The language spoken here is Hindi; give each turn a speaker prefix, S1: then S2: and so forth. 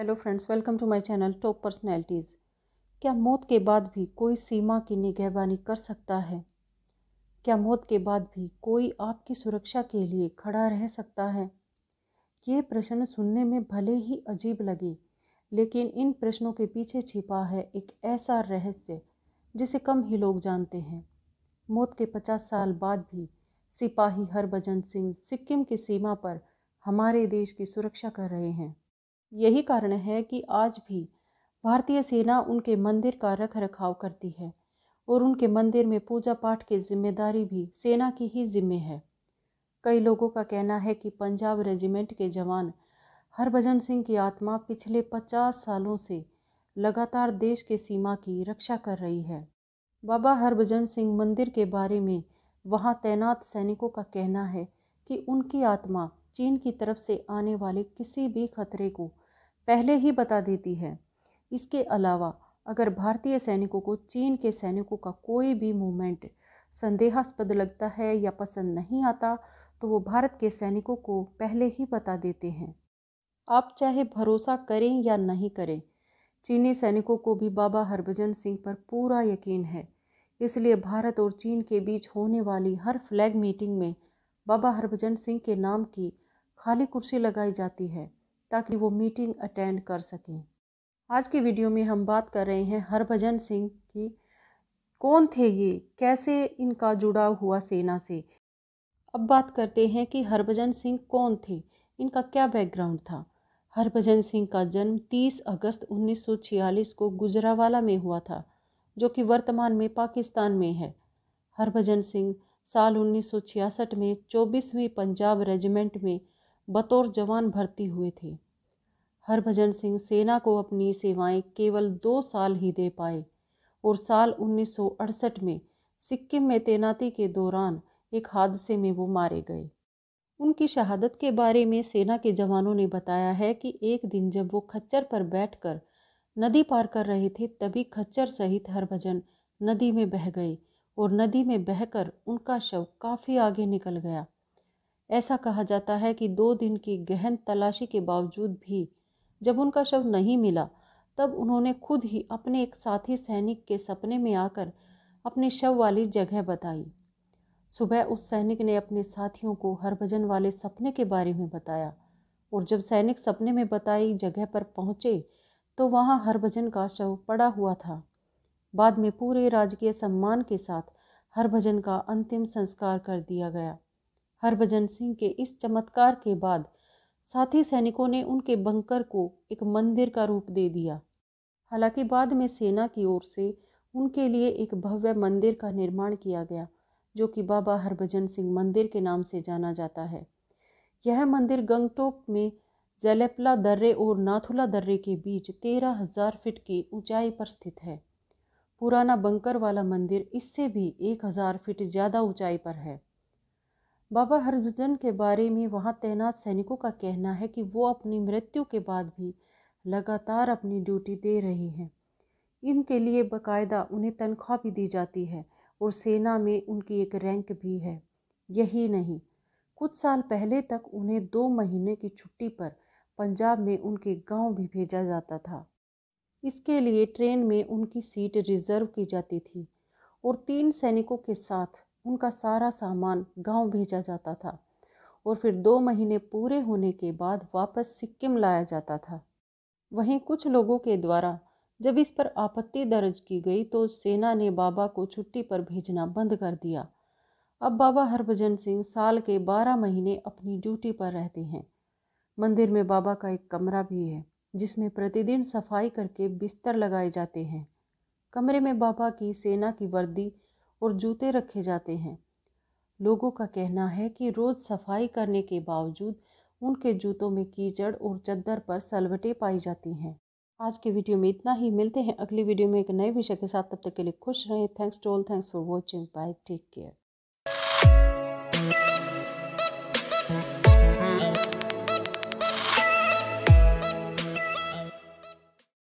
S1: hello friends welcome to my channel top personalities क्या मौत के बाद भी कोई सीमा की निगहबानी कर सकता है क्या मौत के बाद भी कोई आपकी सुरक्षा के लिए खड़ा रह सकता है ये प्रश्न सुनने में भले ही अजीब लगे लेकिन इन प्रश्नों के पीछे छिपा है एक ऐसा रहस्य जिसे कम ही लोग जानते हैं मौत के पचास साल बाद भी सिपाही हरभजन सिंह सिक्किम की सीमा पर हमारे देश की सुरक्षा कर रहे हैं यही कारण है कि आज भी भारतीय सेना उनके मंदिर का रख रखाव करती है और उनके मंदिर में पूजा पाठ की जिम्मेदारी भी सेना की ही जिम्मे है कई लोगों का कहना है कि पंजाब रेजिमेंट के जवान हरभजन सिंह की आत्मा पिछले पचास सालों से लगातार देश के सीमा की रक्षा कर रही है बाबा हरभजन सिंह मंदिर के बारे में वहां तैनात सैनिकों का कहना है कि उनकी आत्मा चीन की तरफ से आने वाले किसी भी खतरे को पहले ही बता देती है इसके अलावा अगर भारतीय सैनिकों को चीन के सैनिकों का कोई भी मूवमेंट संदेहास्पद लगता है या पसंद नहीं आता तो वो भारत के सैनिकों को पहले ही बता देते हैं आप चाहे भरोसा करें या नहीं करें चीनी सैनिकों को भी बाबा हरभजन सिंह पर पूरा यकीन है इसलिए भारत और चीन के बीच होने वाली हर फ्लैग मीटिंग में बाबा हरभजन सिंह के नाम की खाली कुर्सी लगाई जाती है ताकि वो मीटिंग अटेंड कर सकें आज की वीडियो में हम बात कर रहे हैं हरभजन सिंह की कौन थे ये कैसे इनका जुड़ाव हुआ सेना से अब बात करते हैं कि हरभजन सिंह कौन थे इनका क्या बैकग्राउंड था हरभजन सिंह का जन्म 30 अगस्त 1946 को गुजरावाला में हुआ था जो कि वर्तमान में पाकिस्तान में है हरभजन सिंह साल 1966 में 24वीं पंजाब रेजिमेंट में बतौर जवान भर्ती हुए थे हरभजन सिंह सेना को अपनी सेवाएं केवल दो साल ही दे पाए और साल 1968 में सिक्किम में तैनाती के दौरान एक हादसे में वो मारे गए उनकी शहादत के बारे में सेना के जवानों ने बताया है कि एक दिन जब वो खच्चर पर बैठकर नदी पार कर रहे थे तभी खच्चर सहित हरभजन नदी में बह गए और नदी में बहकर उनका शव काफ़ी आगे निकल गया ऐसा कहा जाता है कि दो दिन की गहन तलाशी के बावजूद भी जब उनका शव नहीं मिला तब उन्होंने खुद ही अपने एक साथी सैनिक के सपने में आकर अपने शव वाली जगह बताई सुबह उस सैनिक ने अपने साथियों को हरभजन वाले सपने के बारे में बताया और जब सैनिक सपने में बताई जगह पर पहुंचे तो वहां हरभजन का शव पड़ा हुआ था बाद में पूरे राजकीय सम्मान के साथ हरभजन का अंतिम संस्कार कर दिया गया हरभजन सिंह के इस चमत्कार के बाद साथी सैनिकों ने उनके बंकर को एक मंदिर का रूप दे दिया हालांकि बाद में सेना की ओर से उनके लिए एक भव्य मंदिर का निर्माण किया गया जो कि बाबा हरभजन सिंह मंदिर के नाम से जाना जाता है यह मंदिर गंगटोक में जलेपला दर्रे और नाथुला दर्रे के बीच तेरह हजार फिट की ऊंचाई पर स्थित है पुराना बंकर वाला मंदिर इससे भी एक हजार फिट ज़्यादा ऊंचाई पर है बाबा हरभजन के बारे में वहाँ तैनात सैनिकों का कहना है कि वो अपनी मृत्यु के बाद भी लगातार अपनी ड्यूटी दे रहे हैं इनके लिए बकायदा उन्हें तनख्वाह भी दी जाती है और सेना में उनकी एक रैंक भी है यही नहीं कुछ साल पहले तक उन्हें दो महीने की छुट्टी पर पंजाब में उनके गांव भी भेजा जाता था इसके लिए ट्रेन में उनकी सीट रिजर्व की जाती थी और तीन सैनिकों के साथ उनका सारा सामान गांव भेजा जाता था और फिर दो महीने पूरे होने के बाद वापस सिक्किम लाया जाता था वहीं कुछ लोगों के द्वारा जब इस पर आपत्ति दर्ज की गई तो सेना ने बाबा को छुट्टी पर भेजना बंद कर दिया अब बाबा हरभजन सिंह साल के बारह महीने अपनी ड्यूटी पर रहते हैं मंदिर में बाबा का एक कमरा भी है जिसमें प्रतिदिन सफाई करके बिस्तर लगाए जाते हैं कमरे में बाबा की सेना की वर्दी और जूते रखे जाते हैं लोगों का कहना है कि रोज़ सफाई करने के बावजूद उनके जूतों में कीचड़ और चद्दर पर सलवटें पाई जाती हैं आज के वीडियो में इतना ही मिलते हैं अगली वीडियो में एक नए विषय के साथ तब तक के लिए खुश रहें thanks to all thanks for watching bye take care